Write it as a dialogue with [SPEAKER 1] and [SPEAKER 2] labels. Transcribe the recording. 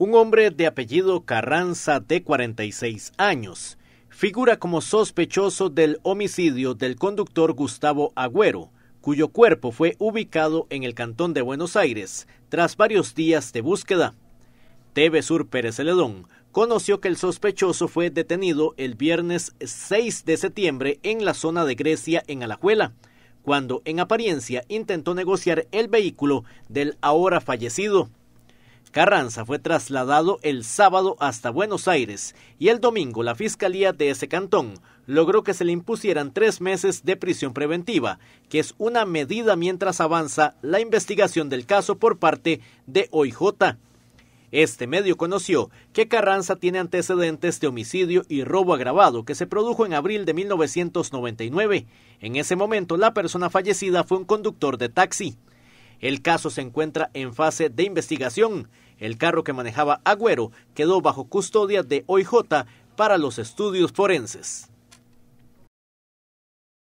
[SPEAKER 1] Un hombre de apellido Carranza de 46 años figura como sospechoso del homicidio del conductor Gustavo Agüero, cuyo cuerpo fue ubicado en el Cantón de Buenos Aires tras varios días de búsqueda. TV Sur Pérez Celedón conoció que el sospechoso fue detenido el viernes 6 de septiembre en la zona de Grecia en Alajuela, cuando en apariencia intentó negociar el vehículo del ahora fallecido. Carranza fue trasladado el sábado hasta Buenos Aires y el domingo la Fiscalía de ese cantón logró que se le impusieran tres meses de prisión preventiva, que es una medida mientras avanza la investigación del caso por parte de OIJ. Este medio conoció que Carranza tiene antecedentes de homicidio y robo agravado que se produjo en abril de 1999. En ese momento la persona fallecida fue un conductor de taxi. El caso se encuentra en fase de investigación. El carro que manejaba Agüero quedó bajo custodia de OIJ para los estudios forenses.